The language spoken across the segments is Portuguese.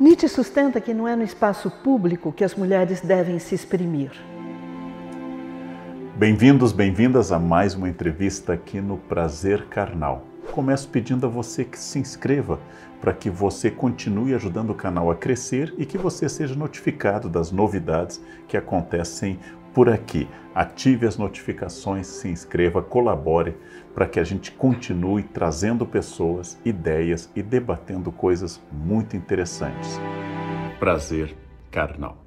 Nietzsche sustenta que não é no espaço público que as mulheres devem se exprimir. Bem-vindos, bem-vindas a mais uma entrevista aqui no Prazer Carnal. Começo pedindo a você que se inscreva para que você continue ajudando o canal a crescer e que você seja notificado das novidades que acontecem por aqui. Ative as notificações, se inscreva, colabore para que a gente continue trazendo pessoas, ideias e debatendo coisas muito interessantes. Prazer carnal.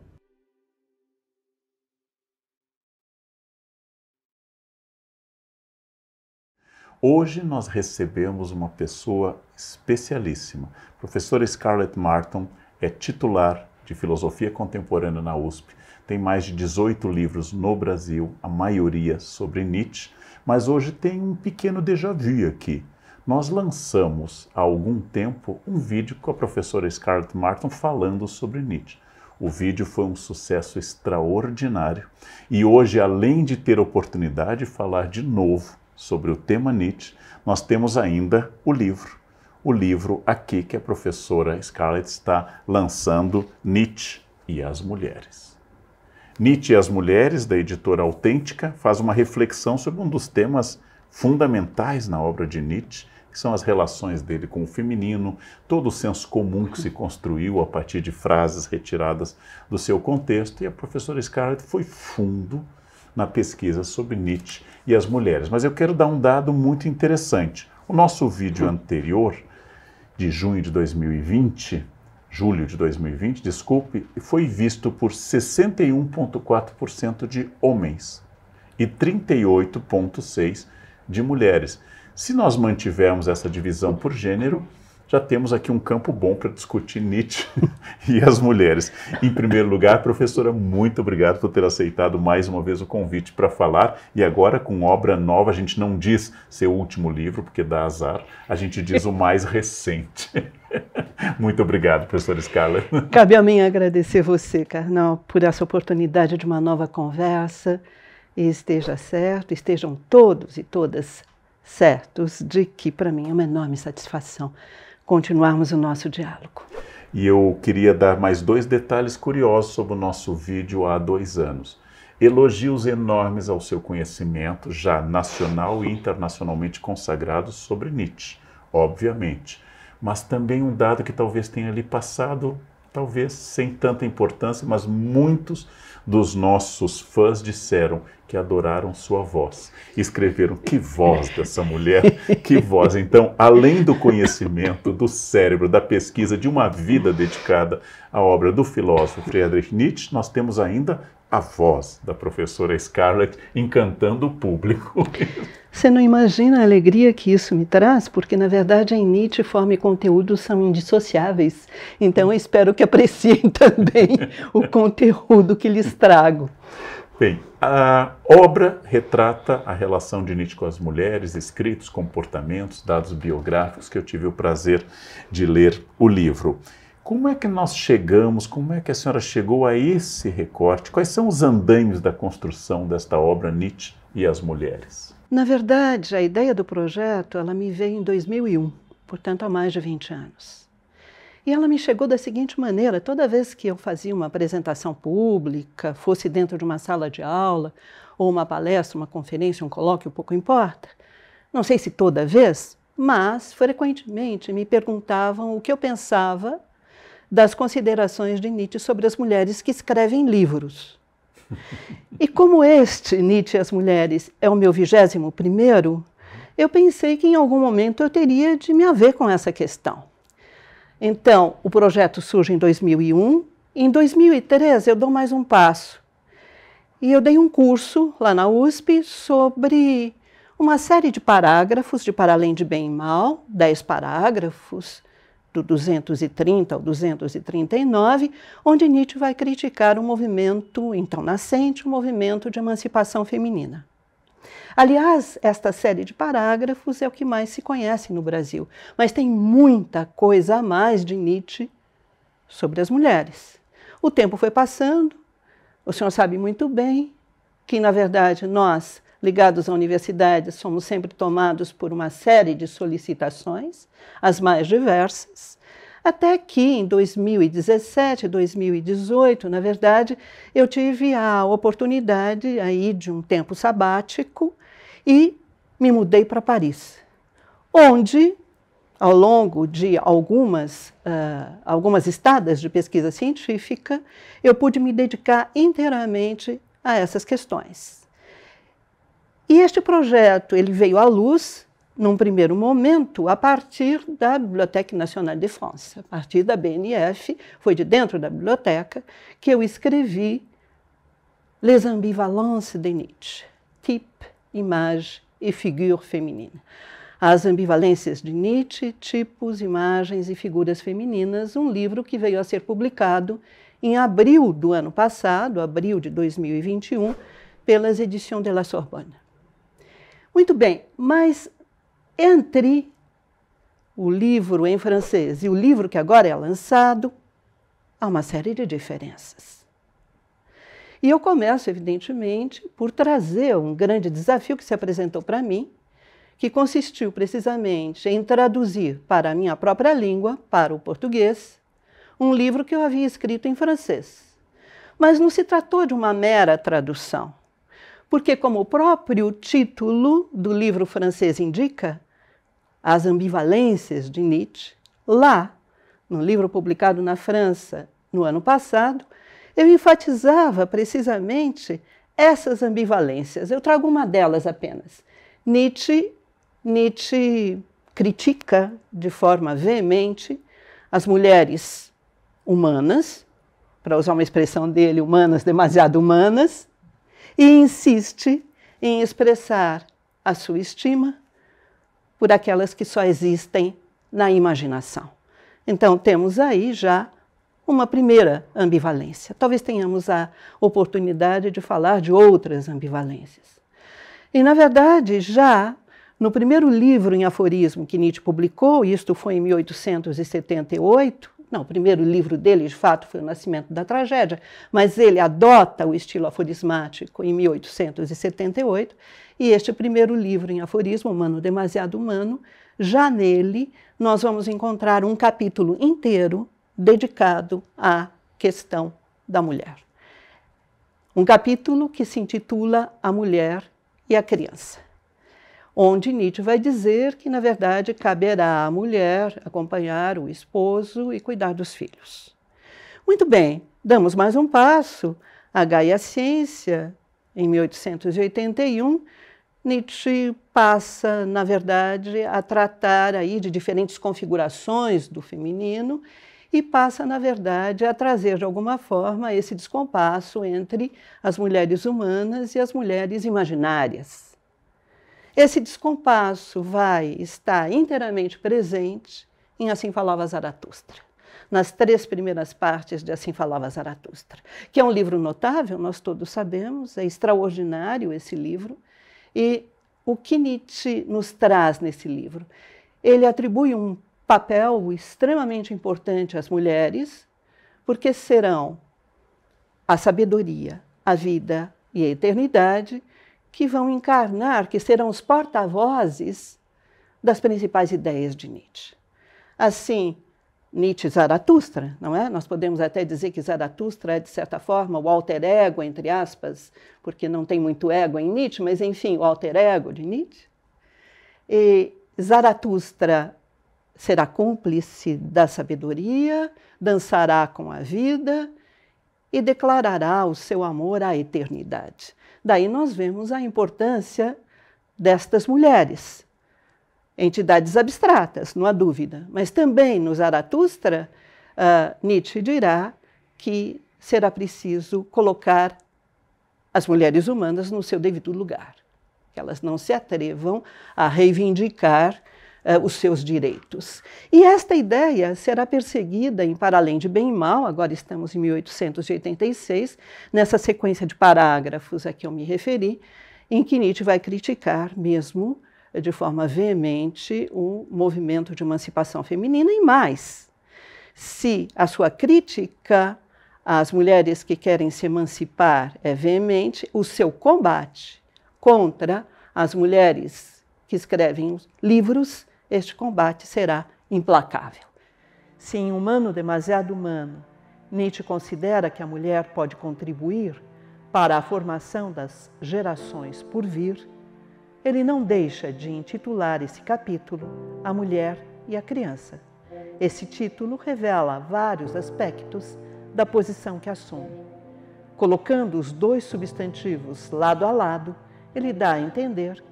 Hoje nós recebemos uma pessoa especialíssima. professora Scarlett Martin é titular de Filosofia Contemporânea na USP tem mais de 18 livros no Brasil, a maioria sobre Nietzsche, mas hoje tem um pequeno déjà vu aqui. Nós lançamos há algum tempo um vídeo com a professora Scarlett Martin falando sobre Nietzsche. O vídeo foi um sucesso extraordinário e hoje, além de ter oportunidade de falar de novo sobre o tema Nietzsche, nós temos ainda o livro. O livro aqui que a professora Scarlett está lançando, Nietzsche e as Mulheres. Nietzsche e as Mulheres, da editora Autêntica, faz uma reflexão sobre um dos temas fundamentais na obra de Nietzsche, que são as relações dele com o feminino, todo o senso comum que se construiu a partir de frases retiradas do seu contexto. E a professora Scarlett foi fundo na pesquisa sobre Nietzsche e as mulheres. Mas eu quero dar um dado muito interessante. O nosso vídeo anterior, de junho de 2020, julho de 2020, desculpe, foi visto por 61,4% de homens e 38,6% de mulheres. Se nós mantivermos essa divisão por gênero, já temos aqui um campo bom para discutir Nietzsche e as mulheres. Em primeiro lugar, professora, muito obrigado por ter aceitado mais uma vez o convite para falar. E agora, com obra nova, a gente não diz seu último livro, porque dá azar, a gente diz o mais recente. Muito obrigado, professor Scala. Cabe a mim agradecer você, Carnal, por essa oportunidade de uma nova conversa. E esteja certo, estejam todos e todas certos de que para mim é uma enorme satisfação continuarmos o nosso diálogo. E eu queria dar mais dois detalhes curiosos sobre o nosso vídeo há dois anos. Elogios enormes ao seu conhecimento, já nacional e internacionalmente consagrado, sobre Nietzsche, obviamente mas também um dado que talvez tenha ali passado, talvez sem tanta importância, mas muitos dos nossos fãs disseram que adoraram sua voz. Escreveram que voz dessa mulher, que voz. Então, além do conhecimento do cérebro, da pesquisa de uma vida dedicada à obra do filósofo Friedrich Nietzsche, nós temos ainda a voz da professora Scarlett encantando o público. Você não imagina a alegria que isso me traz, porque na verdade em Nietzsche forma e conteúdo são indissociáveis. Então eu espero que apreciem também o conteúdo que lhes trago. Bem, a obra retrata a relação de Nietzsche com as mulheres, escritos, comportamentos, dados biográficos que eu tive o prazer de ler o livro. Como é que nós chegamos, como é que a senhora chegou a esse recorte? Quais são os andanhos da construção desta obra Nietzsche e as mulheres? Na verdade, a ideia do projeto, ela me veio em 2001, portanto há mais de 20 anos. E ela me chegou da seguinte maneira: toda vez que eu fazia uma apresentação pública, fosse dentro de uma sala de aula, ou uma palestra, uma conferência, um colóquio, pouco importa, não sei se toda vez, mas frequentemente me perguntavam o que eu pensava das considerações de Nietzsche sobre as mulheres que escrevem livros. E como este, Nietzsche e as Mulheres, é o meu vigésimo primeiro, eu pensei que em algum momento eu teria de me haver com essa questão. Então, o projeto surge em 2001. Em 2003, eu dou mais um passo. E eu dei um curso lá na USP sobre uma série de parágrafos de Para Além de Bem e Mal, dez parágrafos, do 230 ao 239, onde Nietzsche vai criticar o movimento, então nascente, o movimento de emancipação feminina. Aliás, esta série de parágrafos é o que mais se conhece no Brasil, mas tem muita coisa a mais de Nietzsche sobre as mulheres. O tempo foi passando, o senhor sabe muito bem que, na verdade, nós ligados à universidade, somos sempre tomados por uma série de solicitações, as mais diversas, até que em 2017, 2018, na verdade, eu tive a oportunidade aí de um tempo sabático e me mudei para Paris, onde ao longo de algumas, uh, algumas estadas de pesquisa científica, eu pude me dedicar inteiramente a essas questões. E este projeto ele veio à luz num primeiro momento, a partir da Bibliothèque Nationale de France, a partir da BNF, foi de dentro da biblioteca que eu escrevi Les ambivalences de Nietzsche, tipo, imagem e figura feminina. As ambivalências de Nietzsche, tipos, imagens e figuras femininas, um livro que veio a ser publicado em abril do ano passado, abril de 2021, pelas Edições de la Sorbonne. Muito bem, mas entre o livro em francês e o livro que agora é lançado, há uma série de diferenças. E eu começo, evidentemente, por trazer um grande desafio que se apresentou para mim, que consistiu precisamente em traduzir para a minha própria língua, para o português, um livro que eu havia escrito em francês. Mas não se tratou de uma mera tradução. Porque, como o próprio título do livro francês indica, As Ambivalências de Nietzsche, lá, no livro publicado na França no ano passado, eu enfatizava precisamente essas ambivalências. Eu trago uma delas apenas. Nietzsche, Nietzsche critica de forma veemente as mulheres humanas, para usar uma expressão dele, humanas demasiado humanas, e insiste em expressar a sua estima por aquelas que só existem na imaginação. Então, temos aí já uma primeira ambivalência. Talvez tenhamos a oportunidade de falar de outras ambivalências. E, na verdade, já no primeiro livro em aforismo que Nietzsche publicou, isto foi em 1878, não, o primeiro livro dele, de fato, foi O Nascimento da Tragédia, mas ele adota o estilo aforismático em 1878, e este primeiro livro em aforismo, Humano Demasiado Humano, já nele nós vamos encontrar um capítulo inteiro dedicado à questão da mulher. Um capítulo que se intitula A Mulher e a Criança onde Nietzsche vai dizer que, na verdade, caberá à mulher acompanhar o esposo e cuidar dos filhos. Muito bem, damos mais um passo. A Gaia Ciência, em 1881, Nietzsche passa, na verdade, a tratar aí de diferentes configurações do feminino e passa, na verdade, a trazer de alguma forma esse descompasso entre as mulheres humanas e as mulheres imaginárias. Esse descompasso vai estar inteiramente presente em Assim Falava Zaratustra, nas três primeiras partes de Assim Falava Zaratustra, que é um livro notável, nós todos sabemos, é extraordinário esse livro. E o que Nietzsche nos traz nesse livro? Ele atribui um papel extremamente importante às mulheres, porque serão a sabedoria, a vida e a eternidade que vão encarnar, que serão os porta-vozes das principais ideias de Nietzsche. Assim, Nietzsche Zaratustra, não é? Nós podemos até dizer que Zaratustra é, de certa forma, o alter ego, entre aspas, porque não tem muito ego em Nietzsche, mas enfim, o alter ego de Nietzsche. E Zaratustra será cúmplice da sabedoria, dançará com a vida e declarará o seu amor à eternidade. Daí nós vemos a importância destas mulheres, entidades abstratas, não há dúvida. Mas também no Zaratustra, uh, Nietzsche dirá que será preciso colocar as mulheres humanas no seu devido lugar, que elas não se atrevam a reivindicar uh, os seus direitos. E esta ideia será perseguida em Para Além de Bem e Mal, agora estamos em 1886, nessa sequência de parágrafos a que eu me referi, em que Nietzsche vai criticar mesmo eh, de forma veemente o movimento de emancipação feminina e mais. Se a sua crítica às mulheres que querem se emancipar é veemente, o seu combate contra as mulheres que escrevem livros este combate será implacável. Sim, humano demasiado humano, Nietzsche considera que a mulher pode contribuir para a formação das gerações por vir, ele não deixa de intitular esse capítulo A Mulher e a Criança. Esse título revela vários aspectos da posição que assume. Colocando os dois substantivos lado a lado, ele dá a entender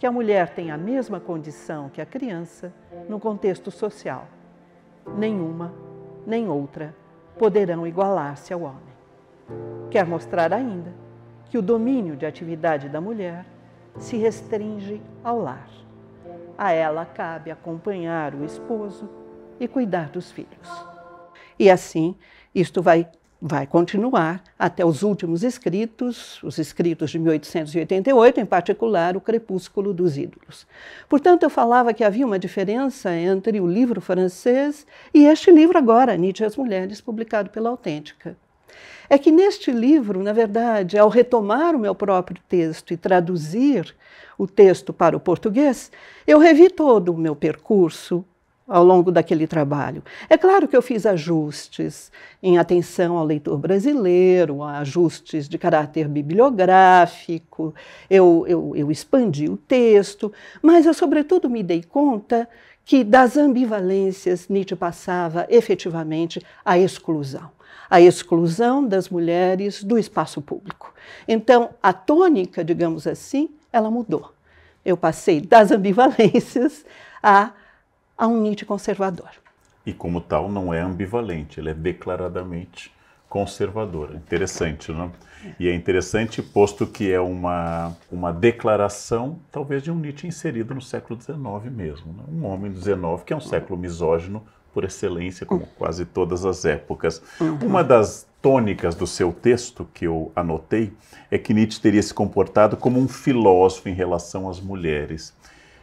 que a mulher tem a mesma condição que a criança no contexto social. Nenhuma, nem outra poderão igualar-se ao homem. Quer mostrar ainda que o domínio de atividade da mulher se restringe ao lar. A ela cabe acompanhar o esposo e cuidar dos filhos. E assim, isto vai vai continuar até os últimos escritos, os escritos de 1888, em particular o Crepúsculo dos Ídolos. Portanto, eu falava que havia uma diferença entre o livro francês e este livro agora, Nietzsche e as Mulheres, publicado pela Autêntica. É que neste livro, na verdade, ao retomar o meu próprio texto e traduzir o texto para o português, eu revi todo o meu percurso ao longo daquele trabalho. É claro que eu fiz ajustes em atenção ao leitor brasileiro, ajustes de caráter bibliográfico, eu, eu, eu expandi o texto, mas eu, sobretudo, me dei conta que das ambivalências Nietzsche passava efetivamente à exclusão a exclusão das mulheres do espaço público. Então, a tônica, digamos assim, ela mudou. Eu passei das ambivalências a a um Nietzsche conservador. E como tal, não é ambivalente, ele é declaradamente conservador. Interessante, não? Né? E é interessante posto que é uma, uma declaração, talvez, de um Nietzsche inserido no século XIX mesmo. Né? Um homem do XIX, que é um século misógino por excelência, como quase todas as épocas. Uhum. Uma das tônicas do seu texto que eu anotei é que Nietzsche teria se comportado como um filósofo em relação às mulheres.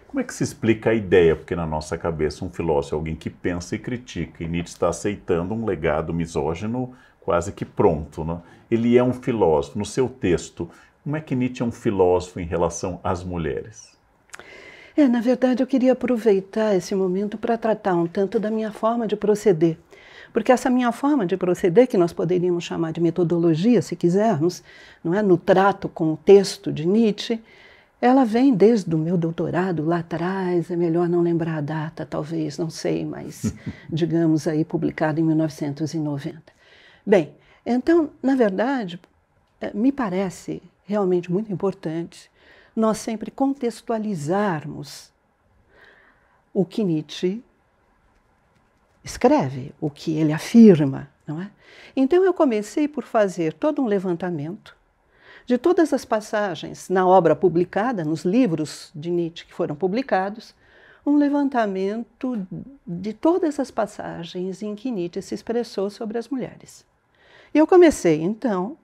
Como é que se explica a ideia? Porque na nossa cabeça um filósofo é alguém que pensa e critica, e Nietzsche está aceitando um legado misógino quase que pronto. Né? Ele é um filósofo. No seu texto, como é que Nietzsche é um filósofo em relação às mulheres? É, na verdade, eu queria aproveitar esse momento para tratar um tanto da minha forma de proceder. Porque essa minha forma de proceder, que nós poderíamos chamar de metodologia, se quisermos, não é no trato com o texto de Nietzsche, ela vem desde o meu doutorado lá atrás, é melhor não lembrar a data, talvez, não sei, mas digamos aí publicado em 1990. Bem, então, na verdade, eh, me parece realmente muito importante nós sempre contextualizarmos o que Nietzsche escreve, o que ele afirma, não é? Então eu comecei por fazer todo um levantamento de todas as passagens na obra publicada, nos livros de Nietzsche que foram publicados, um levantamento de todas as passagens em que Nietzsche se expressou sobre as mulheres. E eu comecei, então,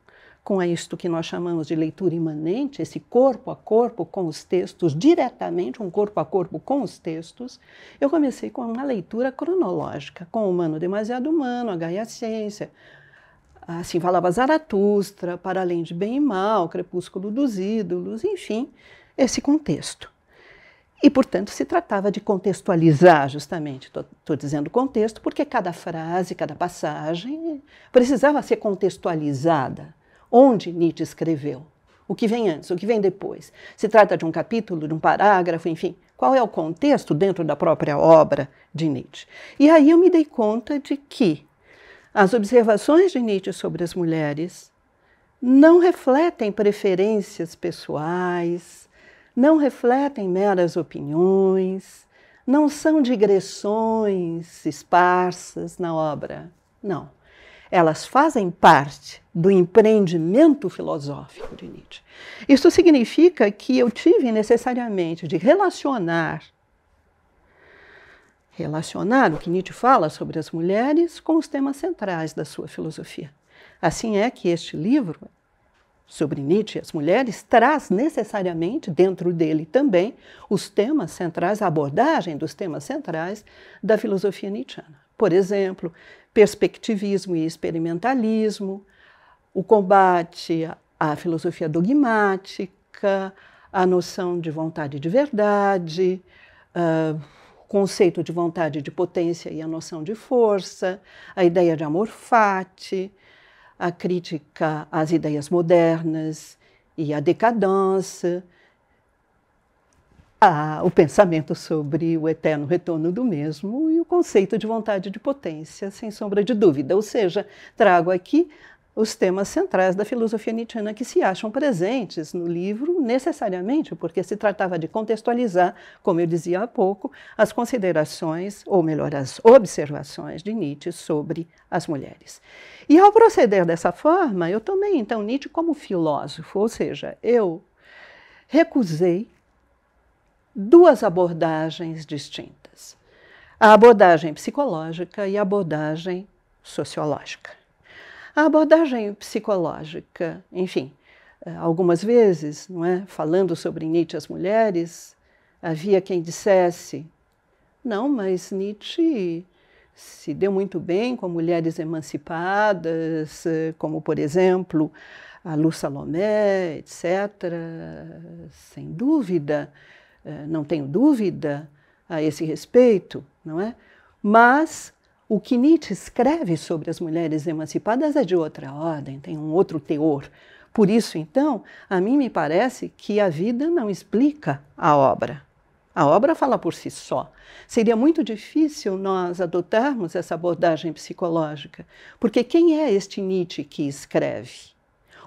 com isto que nós chamamos de leitura imanente, esse corpo a corpo com os textos, diretamente um corpo a corpo com os textos, eu comecei com uma leitura cronológica, com o Humano Demasiado Humano, a Gaia Ciência, assim falava Zaratustra, para além de bem e mal, crepúsculo dos ídolos, enfim, esse contexto. E, portanto, se tratava de contextualizar, justamente. Estou dizendo contexto porque cada frase, cada passagem precisava ser contextualizada. Onde Nietzsche escreveu? O que vem antes? O que vem depois? Se trata de um capítulo, de um parágrafo, enfim. Qual é o contexto dentro da própria obra de Nietzsche? E aí eu me dei conta de que as observações de Nietzsche sobre as mulheres não refletem preferências pessoais, não refletem meras opiniões, não são digressões esparsas na obra. Não. Elas fazem parte do empreendimento filosófico de Nietzsche. Isso significa que eu tive necessariamente de relacionar relacionar o que Nietzsche fala sobre as mulheres com os temas centrais da sua filosofia. Assim é que este livro sobre Nietzsche, as mulheres, traz necessariamente dentro dele também os temas centrais, a abordagem dos temas centrais da filosofia nietzschiana. Por exemplo, perspectivismo e experimentalismo, o combate à filosofia dogmática, a noção de vontade de verdade. Uh, conceito de vontade de potência e a noção de força, a ideia de amor fati, a crítica às ideias modernas e à decadência, a, o pensamento sobre o eterno retorno do mesmo e o conceito de vontade de potência, sem sombra de dúvida. Ou seja, trago aqui os temas centrais da filosofia nietzscheana que se acham presentes no livro necessariamente, porque se tratava de contextualizar, como eu dizia há pouco, as considerações, ou melhor, as observações de Nietzsche sobre as mulheres. E ao proceder dessa forma, eu tomei então Nietzsche como filósofo, ou seja, eu recusei duas abordagens distintas: a abordagem psicológica e a abordagem sociológica. A abordagem psicológica, enfim, eh, algumas vezes, não é? falando sobre Nietzsche as mulheres, havia quem dissesse: não, mas Nietzsche se deu muito bem com mulheres emancipadas, como, por exemplo, a Lu Salomé, etc. Sem dúvida, eh, não tenho dúvida a esse respeito, não é? Mas o que Nietzsche escreve sobre as mulheres emancipadas é de outra ordem, tem um outro teor. Por isso, então, a mim me parece que a vida não explica a obra. A obra fala por si só. Seria muito difícil nós adotarmos essa abordagem psicológica, porque quem é este Nietzsche que escreve?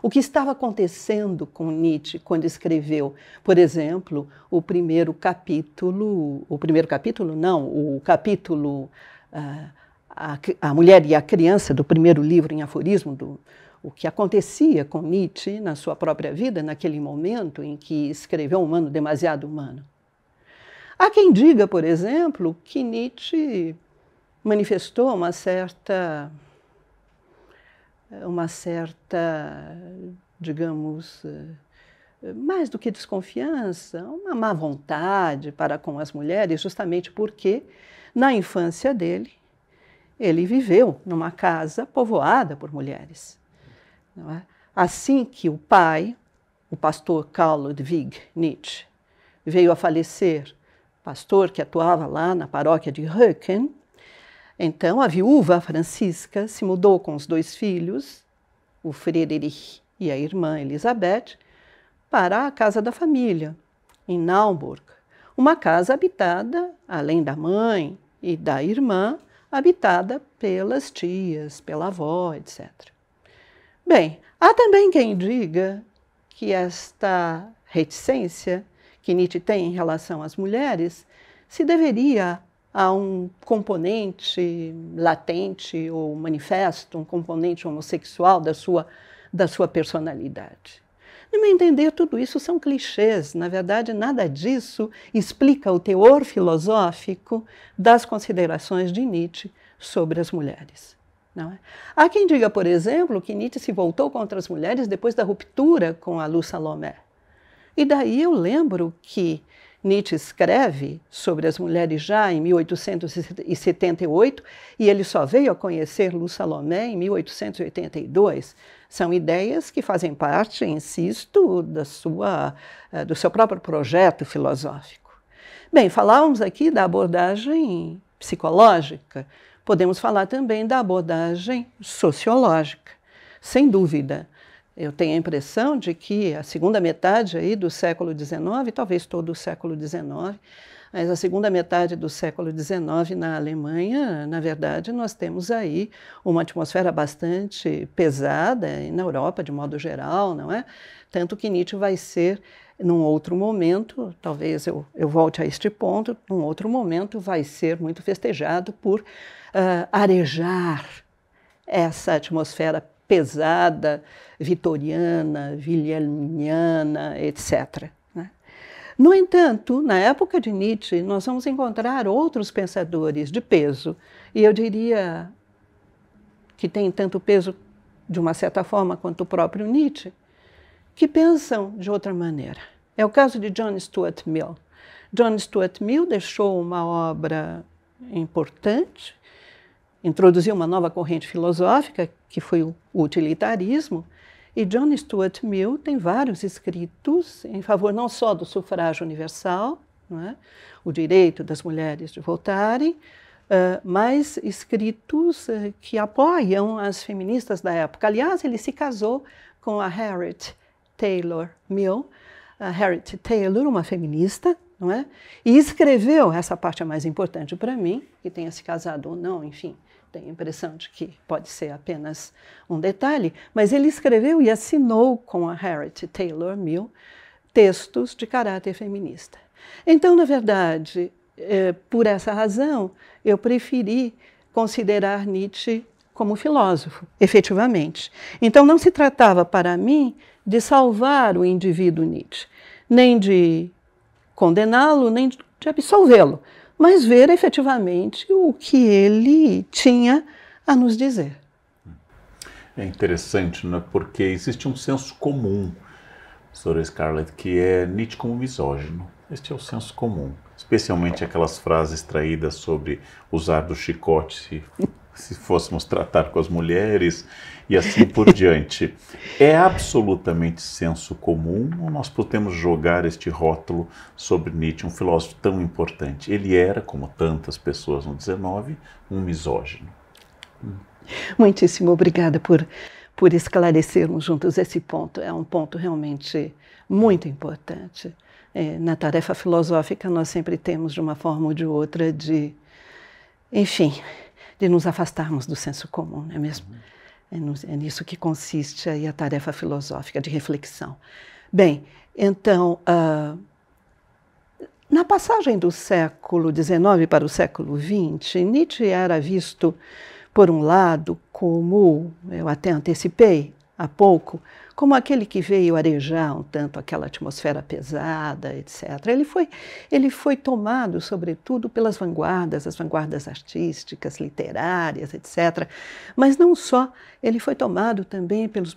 O que estava acontecendo com Nietzsche quando escreveu, por exemplo, o primeiro capítulo, o primeiro capítulo não, o capítulo uh, a, a Mulher e a Criança, do primeiro livro em aforismo, do, o que acontecia com Nietzsche na sua própria vida, naquele momento em que escreveu Humano Demasiado Humano. Há quem diga, por exemplo, que Nietzsche manifestou uma certa uma certa, digamos, mais do que desconfiança, uma má vontade para com as mulheres, justamente porque na infância dele ele viveu numa casa povoada por mulheres. É? Assim que o pai, o pastor Karl Ludwig Nietzsche, veio a falecer, pastor que atuava lá na paróquia de Röcken, então a viúva Francisca se mudou com os dois filhos, o Friedrich e a irmã Elisabeth, para a casa da família, em Naumburg, uma casa habitada, além da mãe e da irmã, habitada pelas tias, pela avó, etc. Bem, há também quem diga que esta reticência que Nietzsche tem em relação às mulheres se deveria a um componente latente ou manifesto, um componente homossexual da sua, da sua personalidade. No meu entender, tudo isso são clichês. Na verdade, nada disso explica o teor filosófico das considerações de Nietzsche sobre as mulheres. Não é? Há quem diga, por exemplo, que Nietzsche se voltou contra as mulheres depois da ruptura com a Lu Salomé. E daí eu lembro que Nietzsche escreve sobre as mulheres já em 1878 e ele só veio a conhecer Lu Salomé em 1882. São ideias que fazem parte, insisto, da sua, eh, do seu próprio projeto filosófico. Bem, falávamos aqui da abordagem psicológica, podemos falar também da abordagem sociológica, sem dúvida. Eu tenho a impressão de que a segunda metade aí do século XIX, talvez todo o século XIX, mas a segunda metade do século XIX na Alemanha, na verdade, nós temos aí uma atmosfera bastante pesada, e na Europa de modo geral, não é? Tanto que Nietzsche vai ser num outro momento, talvez eu, eu volte a este ponto, num outro momento vai ser muito festejado por uh, arejar essa atmosfera pesada, vitoriana, vilhelminiana, etc. No entanto, na época de Nietzsche, nós vamos encontrar outros pensadores de peso, e eu diria que tem tanto peso, de uma certa forma, quanto o próprio Nietzsche, que pensam de outra maneira. É o caso de John Stuart Mill. John Stuart Mill deixou uma obra importante, introduziu uma nova corrente filosófica, que foi o utilitarismo, e John Stuart Mill tem vários escritos em favor não só do sufrágio universal, é? o direito das mulheres de votarem, uh, mas escritos uh, que apoiam as feministas da época. Aliás, ele se casou com a Harriet Taylor Mill, a Harriet Taylor, uma feminista, não é? E escreveu, essa parte é mais importante para mim, que tenha se casado ou não, enfim, tenho a impressão de que pode ser apenas um detalhe, mas ele escreveu e assinou com a Harriet Taylor Mill textos de caráter feminista. Então, na verdade, é, por essa razão, eu preferi considerar Nietzsche como filósofo, efetivamente. Então, não se tratava para mim de salvar o indivíduo Nietzsche, nem de condená-lo, nem de absolvê-lo mas ver efetivamente o que ele tinha a nos dizer. É interessante, né? porque existe um senso comum, professora Scarlett, que é Nietzsche como misógino. Este é o senso comum, especialmente aquelas frases extraídas sobre usar do chicote se se fôssemos tratar com as mulheres e assim por diante. É absolutamente senso comum ou nós podemos jogar este rótulo sobre Nietzsche, um filósofo tão importante? Ele era, como tantas pessoas no 19, um misógino. Muitíssimo obrigada por, por esclarecermos juntos esse ponto. É um ponto realmente muito importante. É, na tarefa filosófica, nós sempre temos, de uma forma ou de outra, de. Enfim, de nos afastarmos do senso comum, não é mesmo? Uhum. É, é nisso que consiste aí a tarefa filosófica de reflexão. Bem, então, uh, na passagem do século XIX para o século XX, Nietzsche era visto, por um lado, como eu até antecipei há pouco, como aquele que veio arejar um tanto aquela atmosfera pesada, etc. Ele foi, ele foi tomado, sobretudo, pelas vanguardas, as vanguardas artísticas, literárias, etc. Mas não só, ele foi tomado também pelos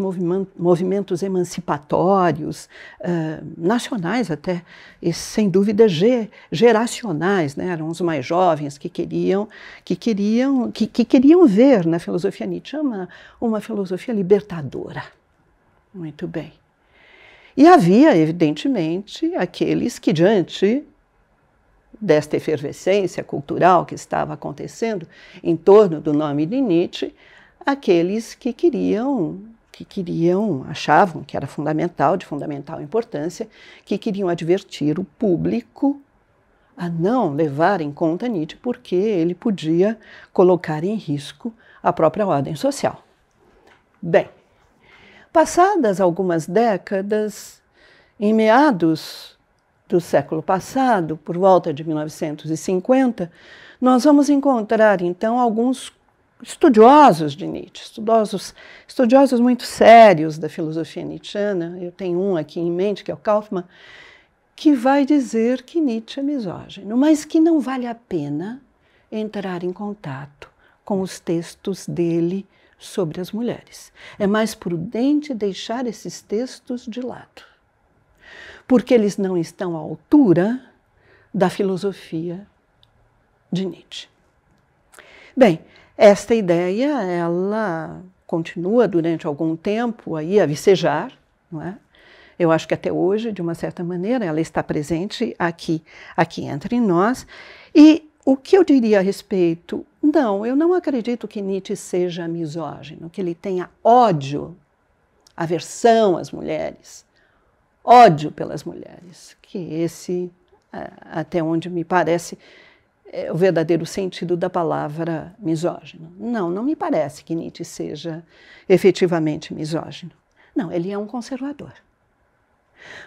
movimentos emancipatórios, uh, nacionais até, e sem dúvida geracionais, né? eram os mais jovens que queriam, que queriam, que, que queriam ver na filosofia Nietzsche uma, uma filosofia libertadora. Muito bem. E havia, evidentemente, aqueles que, diante desta efervescência cultural que estava acontecendo em torno do nome de Nietzsche, aqueles que queriam, que queriam, achavam que era fundamental, de fundamental importância, que queriam advertir o público a não levar em conta Nietzsche porque ele podia colocar em risco a própria ordem social. Bem, Passadas algumas décadas, em meados do século passado, por volta de 1950, nós vamos encontrar então alguns estudiosos de Nietzsche, estudiosos, estudiosos muito sérios da filosofia nietzschiana. Eu tenho um aqui em mente, que é o Kaufmann, que vai dizer que Nietzsche é misógino, mas que não vale a pena entrar em contato com os textos dele sobre as mulheres. É mais prudente deixar esses textos de lado, porque eles não estão à altura da filosofia de Nietzsche. Bem, esta ideia ela continua durante algum tempo aí a vicejar, não é? Eu acho que até hoje, de uma certa maneira, ela está presente aqui, aqui entre nós. E o que eu diria a respeito não, eu não acredito que Nietzsche seja misógino, que ele tenha ódio, aversão às mulheres, ódio pelas mulheres, que esse, até onde me parece, é o verdadeiro sentido da palavra misógino. Não, não me parece que Nietzsche seja efetivamente misógino. Não, ele é um conservador.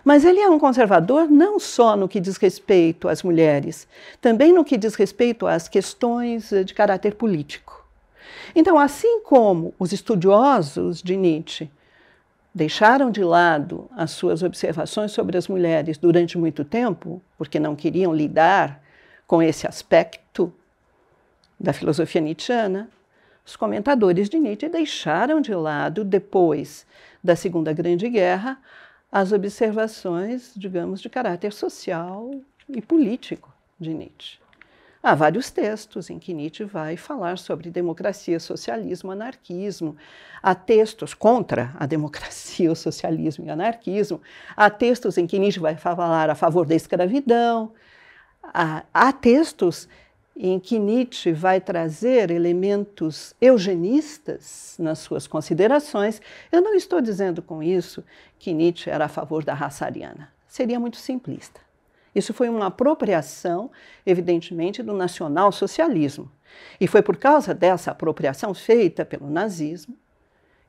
Mas ele é um conservador não só no que diz respeito às mulheres, também no que diz respeito às questões eh, de caráter político. Então, assim como os estudiosos de Nietzsche deixaram de lado as suas observações sobre as mulheres durante muito tempo, porque não queriam lidar com esse aspecto da filosofia nietzschiana, os comentadores de Nietzsche deixaram de lado, depois da Segunda Grande Guerra, as observações, digamos, de caráter social e político de Nietzsche. Há vários textos em que Nietzsche vai falar sobre democracia, socialismo, anarquismo. Há textos contra a democracia, o socialismo e o anarquismo. Há textos em que Nietzsche vai falar a favor da escravidão. Há, há textos em que Nietzsche vai trazer elementos eugenistas nas suas considerações. Eu não estou dizendo com isso que Nietzsche era a favor da raça ariana. Seria muito simplista. Isso foi uma apropriação, evidentemente, do nacionalsocialismo. E foi por causa dessa apropriação feita pelo nazismo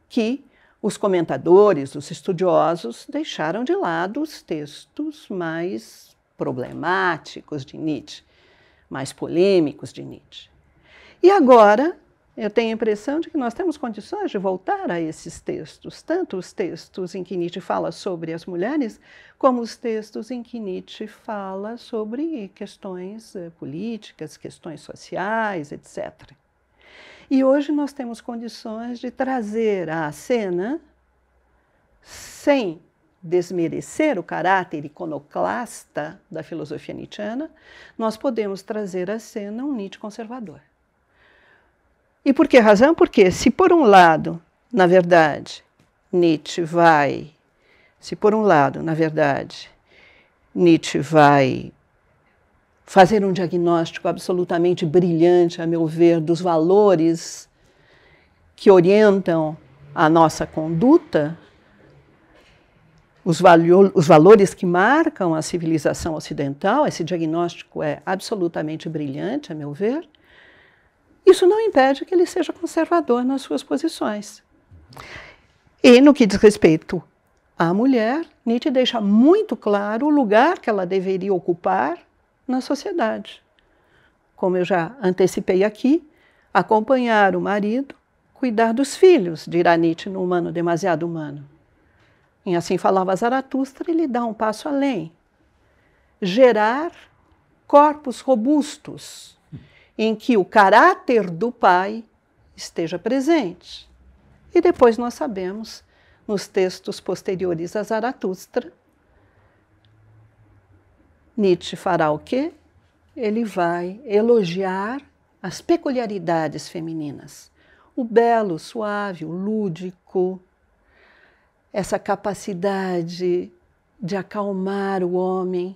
que os comentadores, os estudiosos, deixaram de lado os textos mais problemáticos de Nietzsche mais polêmicos de Nietzsche. E agora, eu tenho a impressão de que nós temos condições de voltar a esses textos, tanto os textos em que Nietzsche fala sobre as mulheres, como os textos em que Nietzsche fala sobre questões eh, políticas, questões sociais, etc. E hoje nós temos condições de trazer à cena, sem desmerecer o caráter iconoclasta da filosofia nietzschiana, nós podemos trazer à cena um Nietzsche conservador. E por que razão? Porque se por um lado, na verdade, Nietzsche vai, se por um lado, na verdade, Nietzsche vai fazer um diagnóstico absolutamente brilhante, a meu ver, dos valores que orientam a nossa conduta, os, os valores que marcam a civilização ocidental, esse diagnóstico é absolutamente brilhante, a meu ver, isso não impede que ele seja conservador nas suas posições. E no que diz respeito à mulher, Nietzsche deixa muito claro o lugar que ela deveria ocupar na sociedade. Como eu já antecipei aqui, acompanhar o marido, cuidar dos filhos, dirá Nietzsche no Humano Demasiado Humano. Em Assim Falava Zaratustra, ele dá um passo além. Gerar corpos robustos, em que o caráter do pai esteja presente. E depois nós sabemos, nos textos posteriores a Zaratustra, Nietzsche fará o quê? Ele vai elogiar as peculiaridades femininas. O belo, suave, o lúdico, essa capacidade de acalmar o homem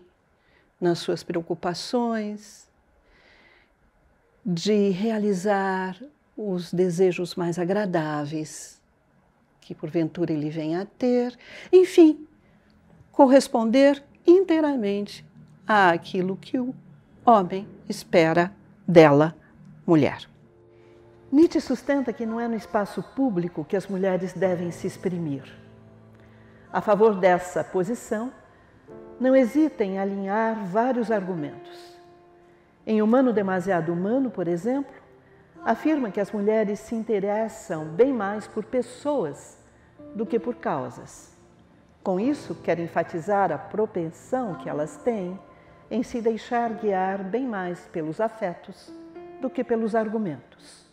nas suas preocupações, de realizar os desejos mais agradáveis que porventura ele venha a ter, enfim, corresponder inteiramente àquilo que o homem espera dela, mulher. Nietzsche sustenta que não é no espaço público que as mulheres devem se exprimir. A favor dessa posição, não hesitem em alinhar vários argumentos. Em Humano Demasiado Humano, por exemplo, afirma que as mulheres se interessam bem mais por pessoas do que por causas. Com isso, quer enfatizar a propensão que elas têm em se deixar guiar bem mais pelos afetos do que pelos argumentos.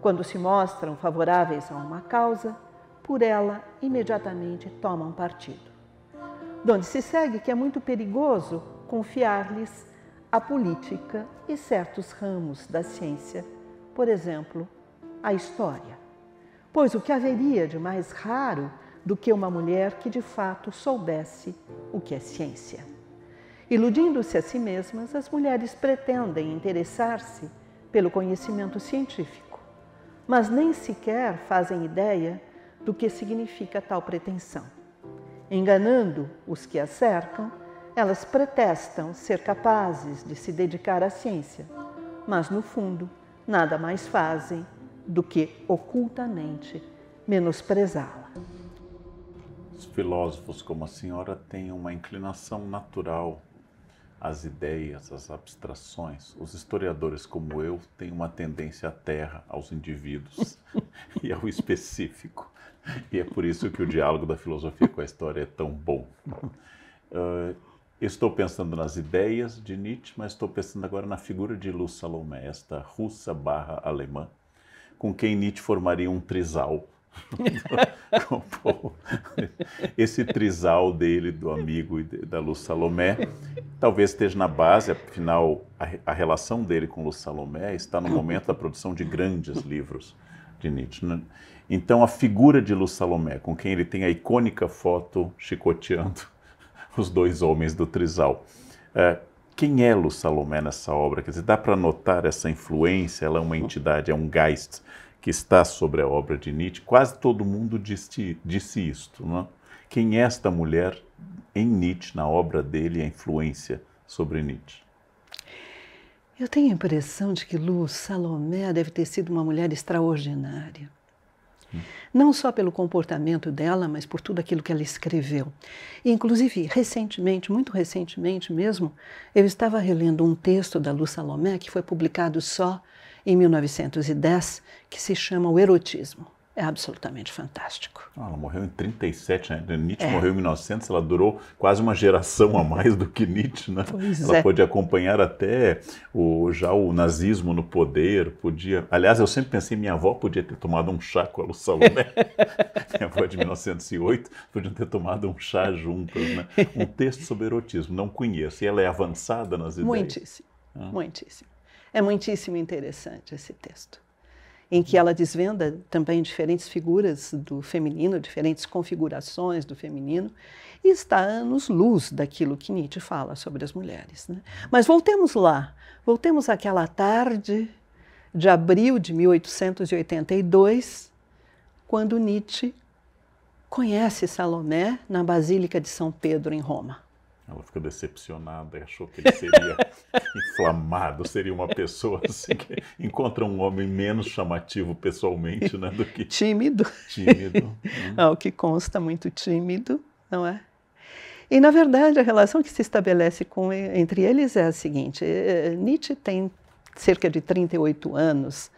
Quando se mostram favoráveis a uma causa, por ela imediatamente tomam partido. Donde se segue que é muito perigoso confiar-lhes a política e certos ramos da ciência, por exemplo, a história. Pois o que haveria de mais raro do que uma mulher que de fato soubesse o que é ciência? Iludindo-se a si mesmas, as mulheres pretendem interessar-se pelo conhecimento científico, mas nem sequer fazem ideia do que significa tal pretensão. Enganando os que a cercam, elas pretestam ser capazes de se dedicar à ciência, mas no fundo nada mais fazem do que ocultamente menosprezá-la. Os filósofos como a senhora têm uma inclinação natural às ideias, às abstrações. Os historiadores como eu têm uma tendência à terra, aos indivíduos e ao específico. E é por isso que o diálogo da filosofia com a história é tão bom. Uh, estou pensando nas ideias de Nietzsche, mas estou pensando agora na figura de Luz Salomé, esta russa barra alemã, com quem Nietzsche formaria um trisal. Esse trisal dele, do amigo e da Luz Salomé, talvez esteja na base, afinal, a, relação dele com Luz Salomé está no momento da produção de grandes livros de Nietzsche. Então, a figura de Luz Salomé, com quem ele tem a icônica foto chicoteando os dois homens do Trisal. É, quem é Luz Salomé nessa obra? Quer dizer, dá para notar essa influência? Ela é uma entidade, é um geist que está sobre a obra de Nietzsche. Quase todo mundo disse, disse isto. Não é? Quem é esta mulher em Nietzsche, na obra dele, a influência sobre Nietzsche? Eu tenho a impressão de que Luz Salomé deve ter sido uma mulher extraordinária. Não só pelo comportamento dela, mas por tudo aquilo que ela escreveu. E, inclusive, recentemente, muito recentemente mesmo, eu estava relendo um texto da Lu Salomé que foi publicado só em 1910, que se chama O Erotismo é absolutamente fantástico. Ah, ela morreu em 37, né? Nietzsche é. morreu em 1900, ela durou quase uma geração a mais do que Nietzsche, né? Pois ela é. pôde acompanhar até o, já o nazismo no poder, podia... Aliás, eu sempre pensei, minha avó podia ter tomado um chá com a Lu Salomé, minha avó é de 1908, podia ter tomado um chá juntas, né? Um texto sobre erotismo, não conheço. E ela é avançada nas ideias? Muitíssimo, ah. muitíssimo. É muitíssimo interessante esse texto em que ela desvenda também diferentes figuras do feminino, diferentes configurações do feminino, e está anos-luz daquilo que Nietzsche fala sobre as mulheres. Né? Mas voltemos lá, voltemos àquela tarde de abril de 1882, quando Nietzsche conhece Salomé na Basílica de São Pedro, em Roma. Ela ficou decepcionada, achou que ele seria inflamado, seria uma pessoa assim que encontra um homem menos chamativo pessoalmente, né, do que tímido. Tímido. Né? o que consta muito tímido, não é? E na verdade a relação que se estabelece com, entre eles é a seguinte: eh, eh, Nietzsche tem cerca de 38 anos.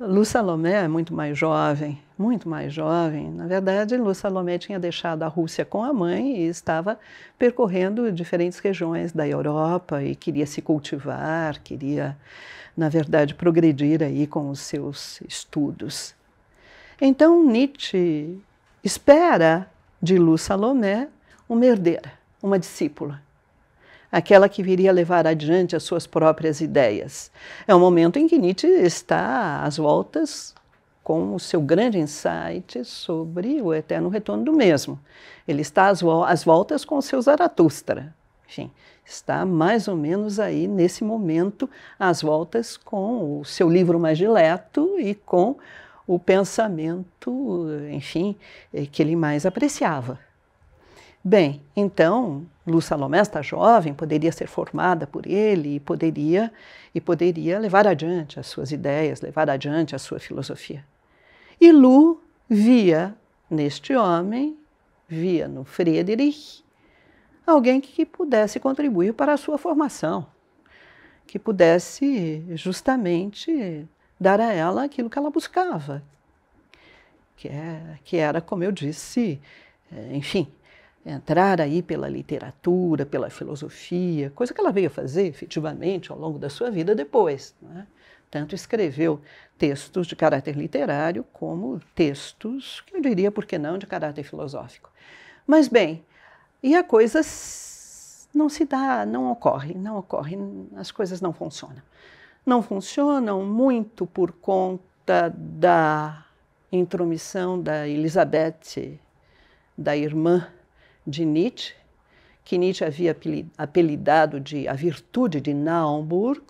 Lu Salomé é muito mais jovem, muito mais jovem. Na verdade, Lu Salomé tinha deixado a Rússia com a mãe e estava percorrendo diferentes regiões da Europa e queria se cultivar, queria, na verdade, progredir aí com os seus estudos. Então, Nietzsche espera de Lu Salomé uma herdeira, uma discípula aquela que viria levar adiante as suas próprias ideias. É um momento em que Nietzsche está às voltas com o seu grande insight sobre o eterno retorno do mesmo. Ele está às, vo às voltas com o seu Zaratustra. Enfim, está mais ou menos aí nesse momento às voltas com o seu livro mais dileto e com o pensamento, enfim, eh, que ele mais apreciava. Bem, então, Lu Salomé está jovem, poderia ser formada por ele e poderia, e poderia levar adiante as suas ideias, levar adiante a sua filosofia. E Lu via neste homem, via no Friedrich, alguém que pudesse contribuir para a sua formação, que pudesse justamente dar a ela aquilo que ela buscava, que, é, que era, como eu disse, é, enfim, entrar aí pela literatura, pela filosofia, coisa que ela veio fazer efetivamente ao longo da sua vida depois. Né? Tanto escreveu textos de caráter literário, como textos, eu diria, por que não, de caráter filosófico. Mas, bem, e a coisa não se dá, não ocorre, não ocorre, as coisas não funcionam. Não funcionam muito por conta da intromissão da Elizabeth, da irmã de Nietzsche, que Nietzsche havia apelidado de A Virtude de Naumburg,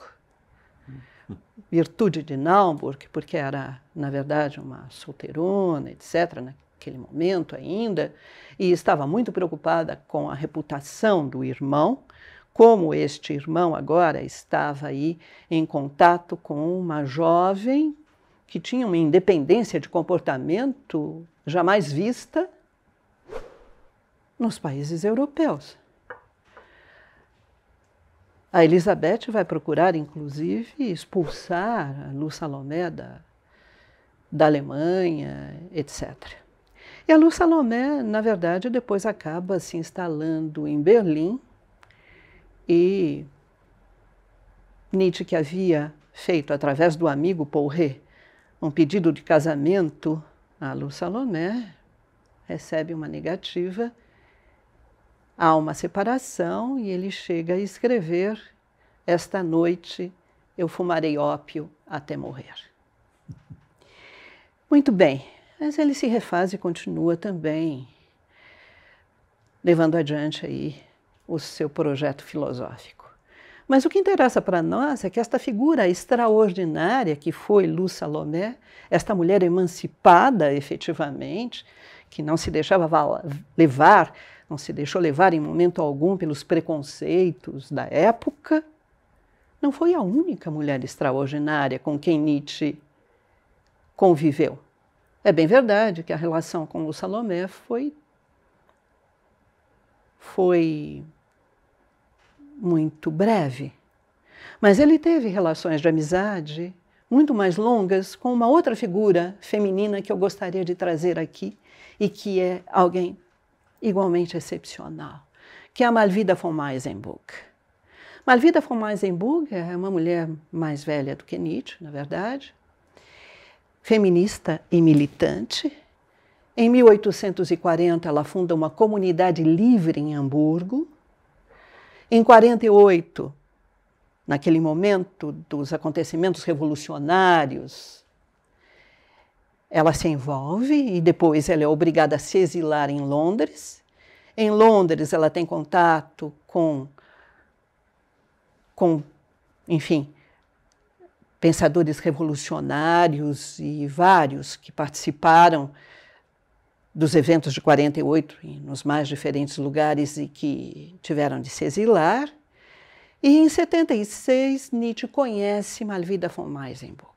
virtude de Naumburg, porque era, na verdade, uma solteirona, etc., naquele momento ainda, e estava muito preocupada com a reputação do irmão, como este irmão agora estava aí em contato com uma jovem que tinha uma independência de comportamento jamais vista nos países europeus. A Elizabeth vai procurar, inclusive, expulsar a Lu Salomé da, da Alemanha, etc. E a Lu Salomé, na verdade, depois acaba se instalando em Berlim e Nietzsche, que havia feito através do amigo Paul um pedido de casamento a Lu Salomé, recebe uma negativa Há uma separação e ele chega a escrever: Esta noite eu fumarei ópio até morrer. Muito bem, mas ele se refaz e continua também levando adiante aí o seu projeto filosófico. Mas o que interessa para nós é que esta figura extraordinária que foi Lu Salomé, esta mulher emancipada efetivamente, que não se deixava levar não se deixou levar em momento algum pelos preconceitos da época, não foi a única mulher extraordinária com quem Nietzsche conviveu. É bem verdade que a relação com o Salomé foi foi muito breve. Mas ele teve relações de amizade muito mais longas com uma outra figura feminina que eu gostaria de trazer aqui e que é alguém igualmente excepcional, que é a Malvida von Meisenburg. Malvida von Meisenburg é uma mulher mais velha do que Nietzsche, na verdade, feminista e militante. Em 1840, ela funda uma comunidade livre em Hamburgo. Em 48, naquele momento dos acontecimentos revolucionários ela se envolve e depois ela é obrigada a se exilar em Londres. Em Londres, ela tem contato com, com enfim, pensadores revolucionários e vários que participaram dos eventos de 48 nos mais diferentes lugares e que tiveram de se exilar. E em 76, Nietzsche conhece Malvida von Meisenburg.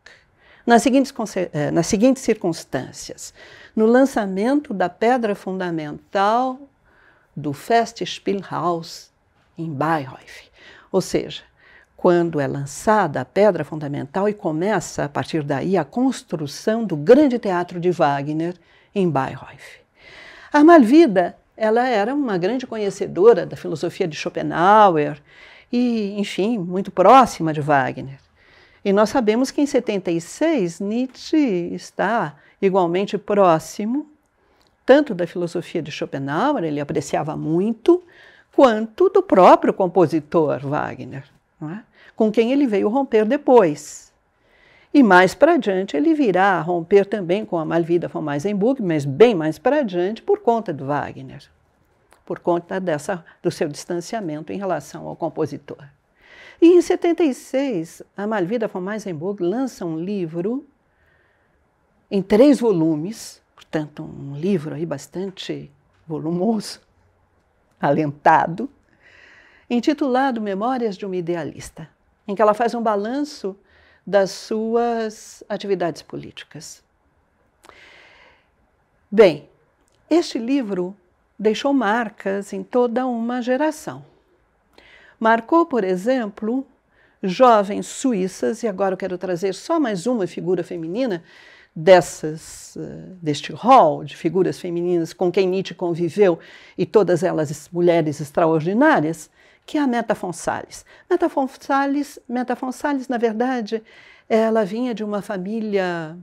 Nas seguintes, eh, nas seguintes circunstâncias, no lançamento da pedra fundamental do Festspielhaus em Bayreuth, ou seja, quando é lançada a pedra fundamental e começa a partir daí a construção do grande teatro de Wagner em Bayreuth. A Malvida, ela era uma grande conhecedora da filosofia de Schopenhauer e, enfim, muito próxima de Wagner. E nós sabemos que em 76 Nietzsche está igualmente próximo tanto da filosofia de Schopenhauer, ele apreciava muito, quanto do próprio compositor Wagner, é? com quem ele veio romper depois. E mais para diante ele virá a romper também com a Malvida von Meisenburg, mas bem mais para diante por conta do Wagner, por conta dessa, do seu distanciamento em relação ao compositor. E em 76, a Malvida von Meisenburg lança um livro em três volumes, portanto, um livro aí bastante volumoso, alentado, intitulado Memórias de uma Idealista, em que ela faz um balanço das suas atividades políticas. Bem, este livro deixou marcas em toda uma geração. Marcou, por exemplo, jovens suíças, e agora eu quero trazer só mais uma figura feminina dessas eh, deste hall de figuras femininas com quem Nietzsche conviveu e todas elas mulheres extraordinárias, que é a Meta Fonsales. Meta Fonsales, Meta na verdade, ela vinha de uma família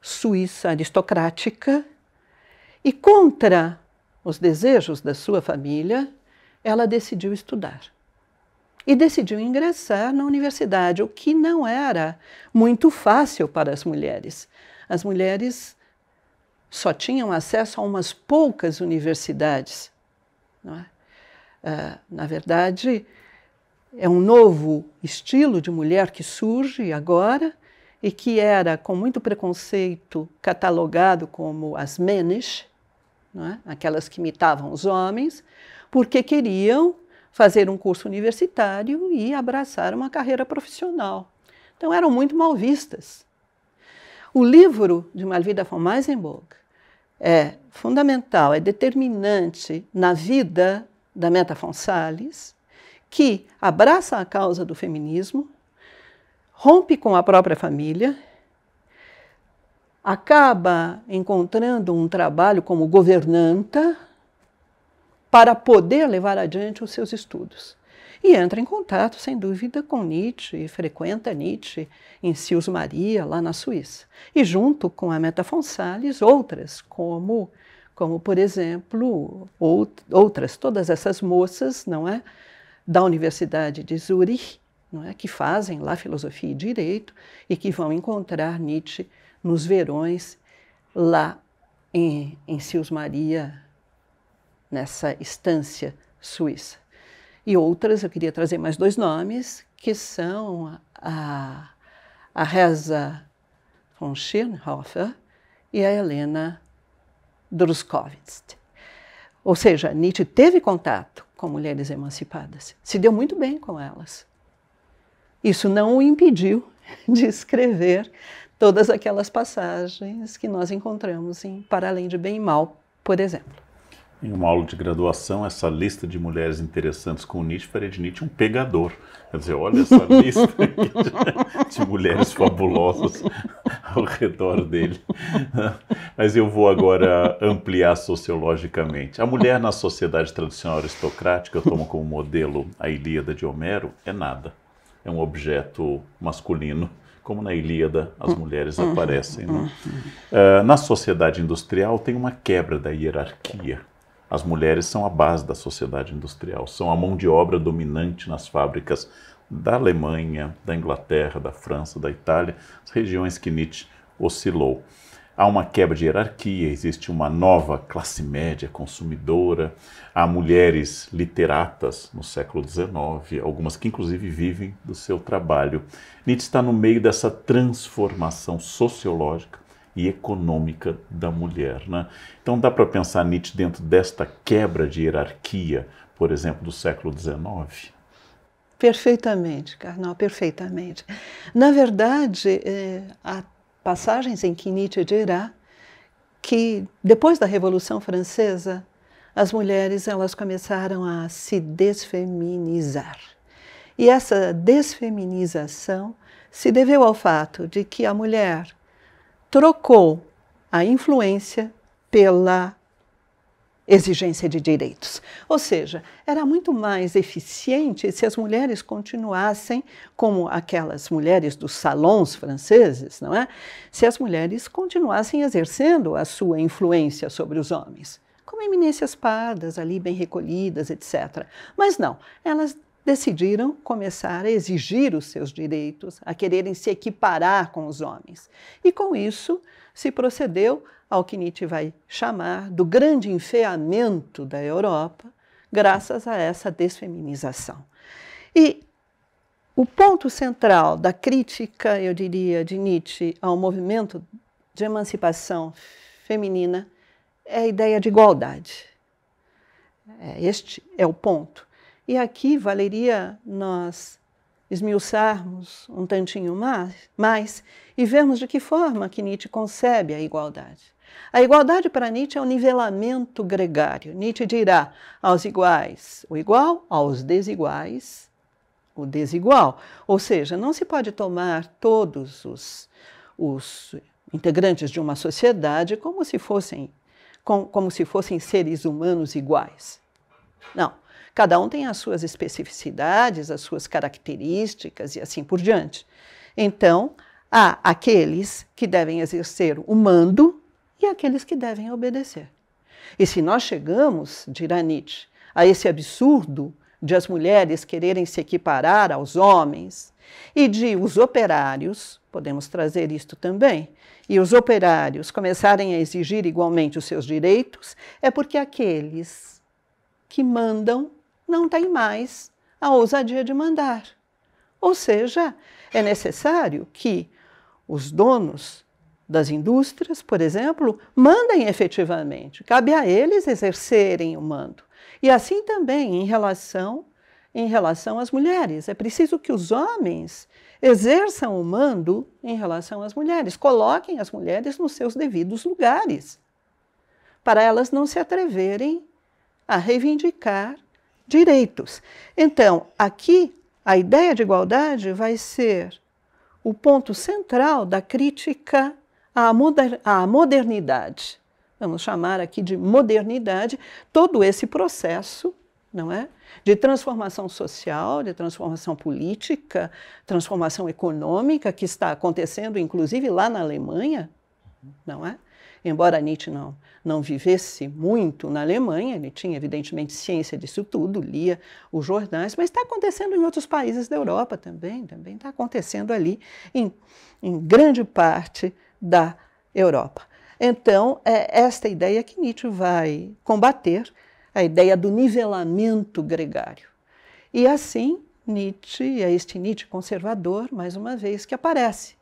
suíça aristocrática e contra os desejos da sua família, ela decidiu estudar e decidiu ingressar na universidade, o que não era muito fácil para as mulheres. As mulheres só tinham acesso a umas poucas universidades. É? Uh, na verdade, é um novo estilo de mulher que surge agora e que era, com muito preconceito, catalogado como as menes, é? aquelas que imitavam os homens, porque queriam fazer um curso universitário e abraçar uma carreira profissional. Então eram muito mal vistas. O livro de Malvida von Meisenburg é fundamental, é determinante na vida da Meta Fonsales, que abraça a causa do feminismo, rompe com a própria família, acaba encontrando um trabalho como governanta para poder levar adiante os seus estudos. E entra em contato, sem dúvida, com Nietzsche, frequenta Nietzsche em Sils Maria, lá na Suíça. E junto com a Meta Fonsales, outras, como, como por exemplo, outras, todas essas moças, não é? Da Universidade de Zurich, não é? Que fazem lá filosofia e direito e que vão encontrar Nietzsche nos verões lá em, em Sils Maria, nessa estância suíça. E outras, eu queria trazer mais dois nomes, que são a, a Reza von Schirnhofer e a Helena Druskowitz. Ou seja, Nietzsche teve contato com mulheres emancipadas, se deu muito bem com elas. Isso não o impediu de escrever todas aquelas passagens que nós encontramos em Para Além de Bem e Mal, por exemplo. Em uma aula de graduação, essa lista de mulheres interessantes com Nietzsche faria de Nietzsche um pegador. Quer dizer, olha essa lista de, de mulheres fabulosas ao redor dele. Mas eu vou agora ampliar sociologicamente. A mulher na sociedade tradicional aristocrática, eu tomo como modelo a Ilíada de Homero, é nada. É um objeto masculino como na Ilíada as mulheres aparecem. Né? Uh, na sociedade industrial tem uma quebra da hierarquia. As mulheres são a base da sociedade industrial, são a mão de obra dominante nas fábricas da Alemanha, da Inglaterra, da França, da Itália, as regiões que Nietzsche oscilou. Há uma quebra de hierarquia, existe uma nova classe média consumidora, há mulheres literatas no século XIX, algumas que inclusive vivem do seu trabalho. Nietzsche está no meio dessa transformação sociológica e econômica da mulher. Né? Então dá para pensar Nietzsche dentro desta quebra de hierarquia, por exemplo, do século XIX? Perfeitamente, Carnal, perfeitamente. Na verdade, é, há passagens em que Nietzsche dirá que depois da Revolução Francesa, as mulheres elas começaram a se desfeminizar. E essa desfeminização se deveu ao fato de que a mulher trocou a influência pela exigência de direitos. Ou seja, era muito mais eficiente se as mulheres continuassem como aquelas mulheres dos salões franceses, não é? Se as mulheres continuassem exercendo a sua influência sobre os homens, como eminências pardas ali bem recolhidas, etc. Mas não, elas decidiram começar a exigir os seus direitos, a quererem se equiparar com os homens. E com isso se procedeu ao que Nietzsche vai chamar do grande enfeamento da Europa, graças a essa desfeminização. E o ponto central da crítica, eu diria, de Nietzsche ao movimento de emancipação feminina é a ideia de igualdade. É este é o ponto e aqui valeria nós esmiuçarmos um tantinho mais, mais e vermos de que forma que Nietzsche concebe a igualdade. A igualdade para Nietzsche é o um nivelamento gregário. Nietzsche dirá aos iguais o igual, aos desiguais o desigual. Ou seja, não se pode tomar todos os, os integrantes de uma sociedade como se fossem como se fossem seres humanos iguais. Não, Cada um tem as suas especificidades, as suas características e assim por diante. Então, há aqueles que devem exercer o mando e aqueles que devem obedecer. E se nós chegamos, dirá Nietzsche, a esse absurdo de as mulheres quererem se equiparar aos homens e de os operários, podemos trazer isto também, e os operários começarem a exigir igualmente os seus direitos, é porque aqueles que mandam não tem mais a ousadia de mandar. Ou seja, é necessário que os donos das indústrias, por exemplo, mandem efetivamente. Cabe a eles exercerem o mando. E assim também em relação em relação às mulheres. É preciso que os homens exerçam o mando em relação às mulheres, coloquem as mulheres nos seus devidos lugares, para elas não se atreverem a reivindicar direitos. Então, aqui, a ideia de igualdade vai ser o ponto central da crítica à, moder à modernidade. Vamos chamar aqui de modernidade todo esse processo, não é? De transformação social, de transformação política, transformação econômica que está acontecendo, inclusive lá na Alemanha, não é? Embora Nietzsche não, não vivesse muito na Alemanha, ele tinha evidentemente ciência disso tudo, lia os jornais, mas está acontecendo em outros países da Europa também, também está acontecendo ali, em, em grande parte da Europa. Então, é esta ideia que Nietzsche vai combater, a ideia do nivelamento gregário. E assim, Nietzsche, é este Nietzsche conservador, mais uma vez, que aparece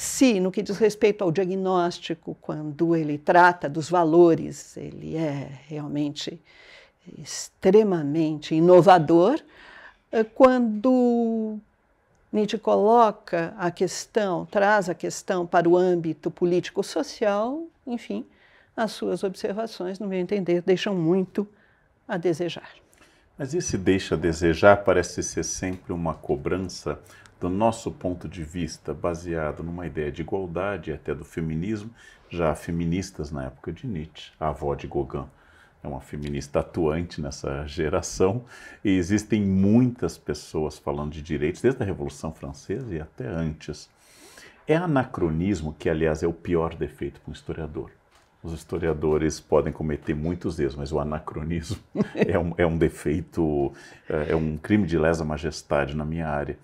se, no que diz respeito ao diagnóstico, quando ele trata dos valores, ele é realmente extremamente inovador, eh, quando Nietzsche coloca a questão, traz a questão para o âmbito político-social, enfim, as suas observações, no meu entender, deixam muito a desejar. Mas esse deixa a desejar parece ser sempre uma cobrança do nosso ponto de vista, baseado numa ideia de igualdade e até do feminismo, já feministas na época de Nietzsche, a avó de Gauguin é uma feminista atuante nessa geração, e existem muitas pessoas falando de direitos, desde a Revolução Francesa e até antes. É anacronismo, que aliás é o pior defeito para um historiador. Os historiadores podem cometer muitos erros, mas o anacronismo é, um, é um defeito, é, é um crime de lesa majestade na minha área.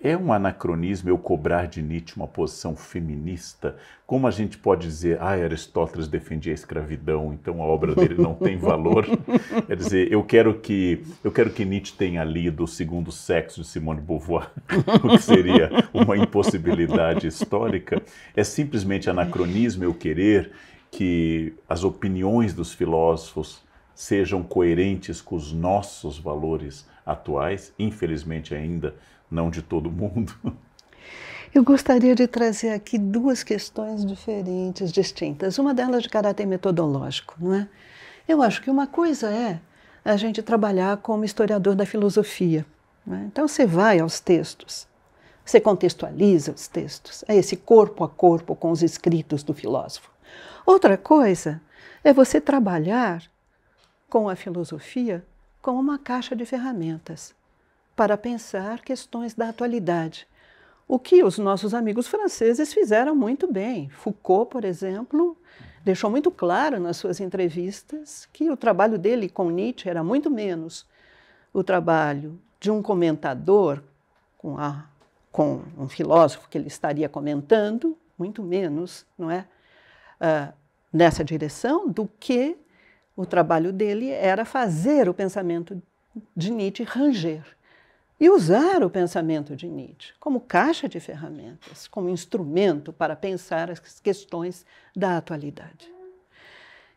É um anacronismo eu cobrar de Nietzsche uma posição feminista? Como a gente pode dizer, ah, Aristóteles defendia a escravidão, então a obra dele não tem valor? Quer dizer, eu quero que eu quero que Nietzsche tenha lido O Segundo Sexo de Simone de Beauvoir, o que seria uma impossibilidade histórica. É simplesmente anacronismo eu querer que as opiniões dos filósofos sejam coerentes com os nossos valores atuais, infelizmente ainda não de todo mundo. Eu gostaria de trazer aqui duas questões diferentes, distintas. Uma delas de caráter metodológico, não é? Eu acho que uma coisa é a gente trabalhar como historiador da filosofia. É? Então você vai aos textos, você contextualiza os textos, é esse corpo a corpo com os escritos do filósofo. Outra coisa é você trabalhar com a filosofia como uma caixa de ferramentas para pensar questões da atualidade. O que os nossos amigos franceses fizeram muito bem. Foucault, por exemplo, deixou muito claro nas suas entrevistas que o trabalho dele com Nietzsche era muito menos o trabalho de um comentador com, a, com um filósofo que ele estaria comentando, muito menos, não é, uh, nessa direção, do que o trabalho dele era fazer o pensamento de Nietzsche ranger e usar o pensamento de Nietzsche como caixa de ferramentas, como instrumento para pensar as questões da atualidade.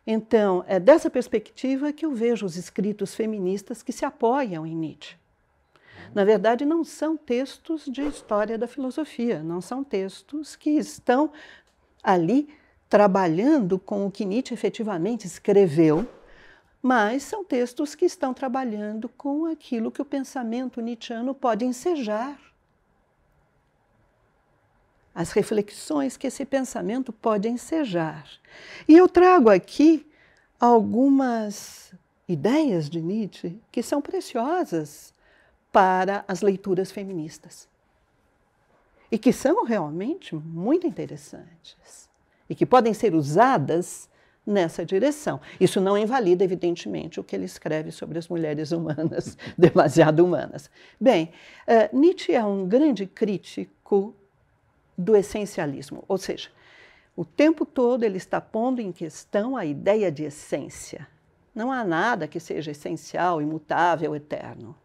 Então, é dessa perspectiva que eu vejo os escritos feministas que se apoiam em Nietzsche. Na verdade, não são textos de história da filosofia, não são textos que estão ali trabalhando com o que Nietzsche efetivamente escreveu mas são textos que estão trabalhando com aquilo que o pensamento nietzschiano pode ensejar. As reflexões que esse pensamento pode ensejar. E eu trago aqui algumas ideias de Nietzsche que são preciosas para as leituras feministas e que são realmente muito interessantes e que podem ser usadas nessa direção. Isso não invalida, evidentemente, o que ele escreve sobre as mulheres humanas, demasiado humanas. Bem, uh, Nietzsche é um grande crítico do essencialismo, ou seja, o tempo todo ele está pondo em questão a ideia de essência. Não há nada que seja essencial, imutável, eterno.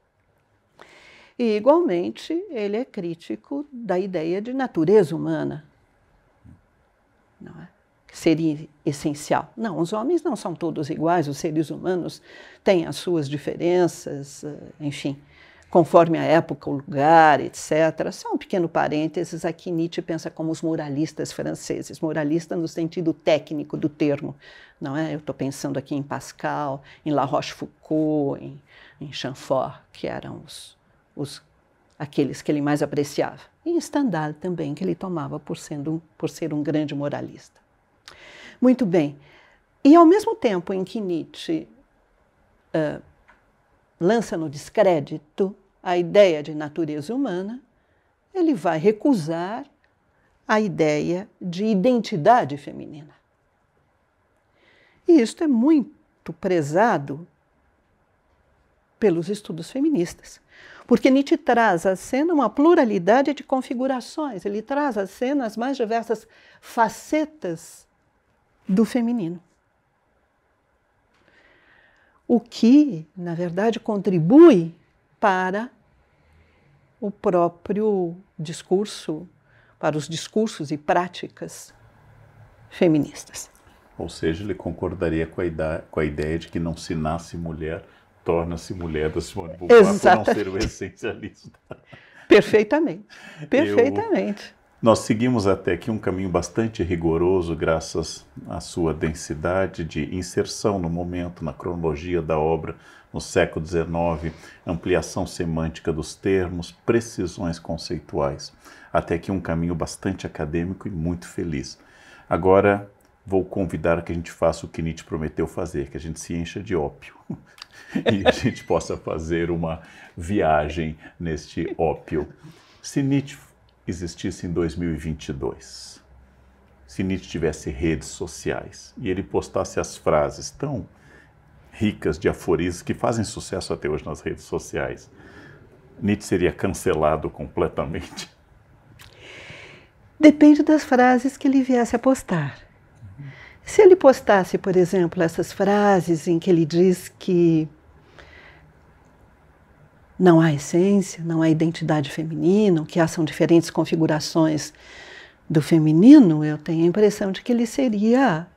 E, igualmente, ele é crítico da ideia de natureza humana, seria essencial. Não, os homens não são todos iguais, os seres humanos têm as suas diferenças, eh, enfim, conforme a época, o lugar, etc. Só um pequeno parênteses, aqui Nietzsche pensa como os moralistas franceses, moralista no sentido técnico do termo, não é? Eu estou pensando aqui em Pascal, em La Rochefoucauld, em, em Chamfort, que eram os, os aqueles que ele mais apreciava. E Standard também, que ele tomava por, sendo, por ser um grande moralista. Muito bem. E ao mesmo tempo em que Nietzsche uh, lança no descrédito a ideia de natureza humana, ele vai recusar a ideia de identidade feminina. E isto é muito prezado pelos estudos feministas. Porque Nietzsche traz à cena uma pluralidade de configurações, ele traz à cena as mais diversas facetas do feminino. O que, na verdade, contribui para o próprio discurso, para os discursos e práticas feministas. Ou seja, ele concordaria com a, ideia, com a ideia de que não se nasce mulher, torna-se mulher da Simone de Beauvoir por não ser o essencialista. Perfeitamente, perfeitamente. Eu... Nós seguimos até aqui um caminho bastante rigoroso, graças à sua densidade de inserção no momento, na cronologia da obra, no século XIX, ampliação semântica dos termos, precisões conceituais. Até aqui um caminho bastante acadêmico e muito feliz. Agora vou convidar que a gente faça o que Nietzsche prometeu fazer, que a gente se encha de ópio e a gente possa fazer uma viagem neste ópio. Se Nietzsche existisse em 2022, se Nietzsche tivesse redes sociais e ele postasse as frases tão ricas de aforismos que fazem sucesso até hoje nas redes sociais, Nietzsche seria cancelado completamente? Depende das frases que ele viesse a postar. Se ele postasse, por exemplo, essas frases em que ele diz que não há essência, não há identidade feminina, o que há são diferentes configurações do feminino, eu tenho a impressão de que ele seria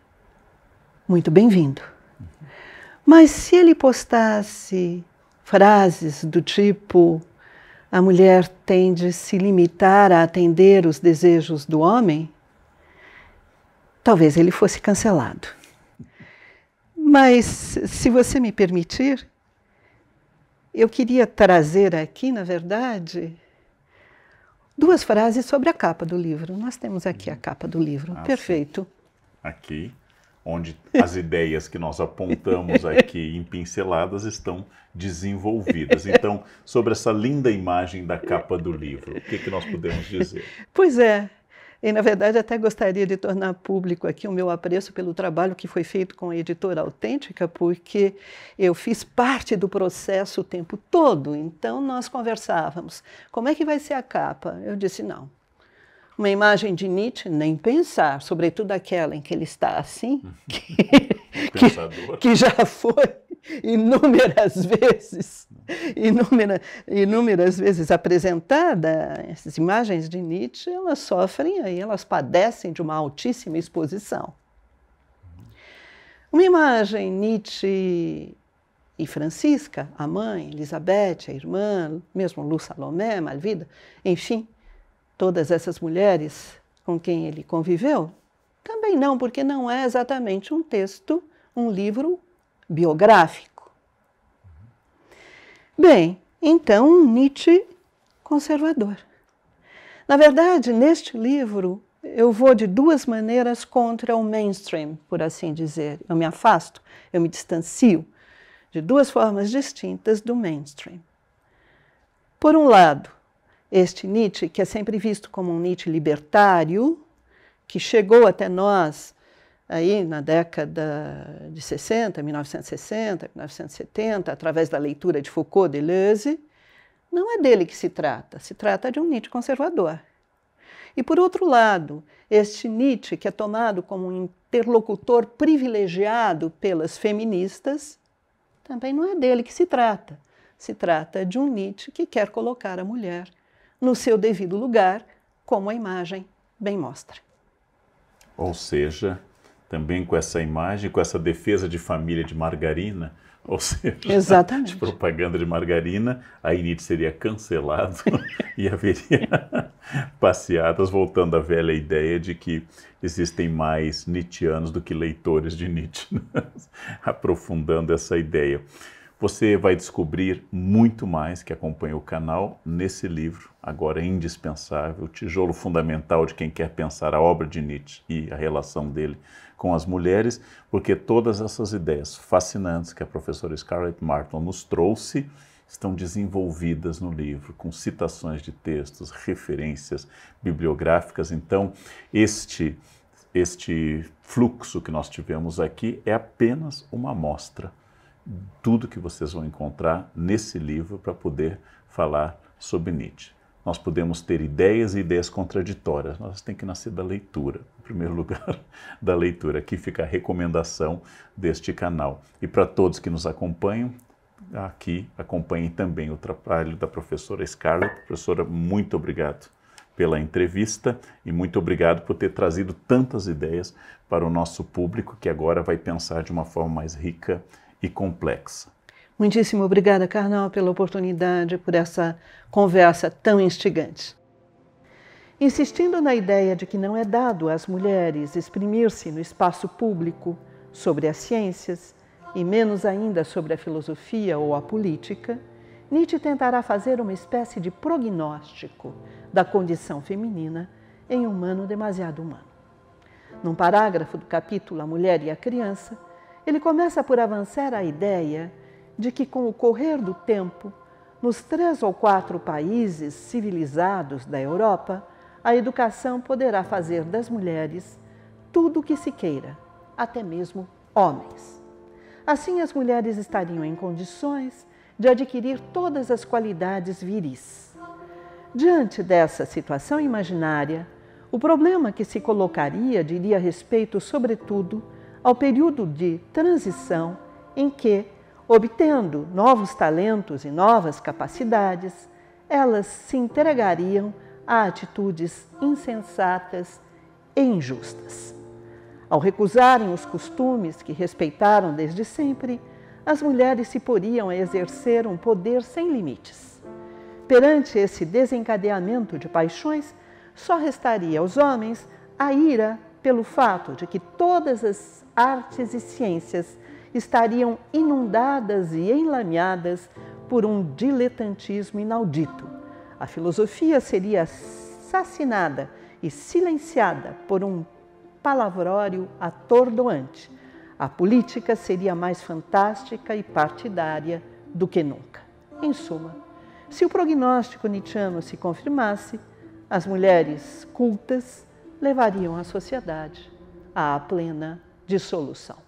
muito bem-vindo. Mas se ele postasse frases do tipo a mulher tem de se limitar a atender os desejos do homem, talvez ele fosse cancelado. Mas, se você me permitir, eu queria trazer aqui, na verdade, duas frases sobre a capa do livro. Nós temos aqui a capa do livro. Ah, Perfeito. Sim. Aqui, onde as ideias que nós apontamos aqui em pinceladas estão desenvolvidas. Então, sobre essa linda imagem da capa do livro, o que, que nós podemos dizer? Pois é, e, na verdade, até gostaria de tornar público aqui o meu apreço pelo trabalho que foi feito com a editora autêntica, porque eu fiz parte do processo o tempo todo. Então, nós conversávamos: como é que vai ser a capa? Eu disse: não. Uma imagem de Nietzsche, nem pensar, sobretudo aquela em que ele está assim, que, que, que já foi inúmeras vezes inúmera, inúmeras vezes apresentada, essas imagens de Nietzsche, elas sofrem aí, elas padecem de uma altíssima exposição. Uma imagem Nietzsche e Francisca, a mãe, Elizabeth, a irmã, mesmo Lu Salomé, Malvida, enfim, todas essas mulheres com quem ele conviveu? Também não, porque não é exatamente um texto, um livro biográfico. Bem, então Nietzsche conservador. Na verdade, neste livro, eu vou de duas maneiras contra o mainstream, por assim dizer. Eu me afasto, eu me distancio de duas formas distintas do mainstream. Por um lado, este Nietzsche, que é sempre visto como um Nietzsche libertário, que chegou até nós aí na década de 60, 1960, 1970, através da leitura de Foucault, Deleuze, não é dele que se trata, se trata de um Nietzsche conservador. E por outro lado, este Nietzsche, que é tomado como um interlocutor privilegiado pelas feministas, também não é dele que se trata. Se trata de um Nietzsche que quer colocar a mulher no seu devido lugar, como a imagem bem mostra. Ou seja, também com essa imagem, com essa defesa de família de margarina, ou seja, Exatamente. de propaganda de margarina, a INIT seria cancelado e haveria passeatas voltando à velha ideia de que existem mais Nietzscheanos do que leitores de Nietzsche, aprofundando essa ideia. Você vai descobrir muito mais que acompanha o canal nesse livro, agora indispensável, tijolo fundamental de quem quer pensar a obra de Nietzsche e a relação dele com as mulheres, porque todas essas ideias fascinantes que a professora Scarlett Martin nos trouxe estão desenvolvidas no livro, com citações de textos, referências bibliográficas. Então, este este fluxo que nós tivemos aqui é apenas uma amostra tudo que vocês vão encontrar nesse livro para poder falar sobre Nietzsche. Nós podemos ter ideias e ideias contraditórias, nós tem que nascer da leitura, em primeiro lugar, da leitura. Aqui fica a recomendação deste canal. E para todos que nos acompanham, aqui acompanhem também o trabalho da professora Scarlett. Professora, muito obrigado pela entrevista e muito obrigado por ter trazido tantas ideias para o nosso público que agora vai pensar de uma forma mais rica e complexa. Muitíssimo obrigada, Carnal, pela oportunidade, por essa conversa tão instigante. Insistindo na ideia de que não é dado às mulheres exprimir-se no espaço público sobre as ciências e menos ainda sobre a filosofia ou a política, Nietzsche tentará fazer uma espécie de prognóstico da condição feminina em um humano demasiado humano. Num parágrafo do capítulo A Mulher e a Criança, ele começa por avançar a ideia de que, com o correr do tempo, nos três ou quatro países civilizados da Europa, a educação poderá fazer das mulheres tudo o que se queira, até mesmo homens. Assim, as mulheres estariam em condições de adquirir todas as qualidades viris. Diante dessa situação imaginária, o problema que se colocaria diria respeito, sobretudo, ao período de transição em que, obtendo novos talentos e novas capacidades, elas se entregariam a atitudes insensatas e injustas. Ao recusarem os costumes que respeitaram desde sempre, as mulheres se poriam a exercer um poder sem limites. Perante esse desencadeamento de paixões, só restaria aos homens a ira pelo fato de que todas as artes e ciências estariam inundadas e enlameadas por um diletantismo inaudito. A filosofia seria assassinada e silenciada por um palavrório atordoante. A política seria mais fantástica e partidária do que nunca. Em suma, se o prognóstico nietzschiano se confirmasse, as mulheres cultas levariam a sociedade à plena de solução.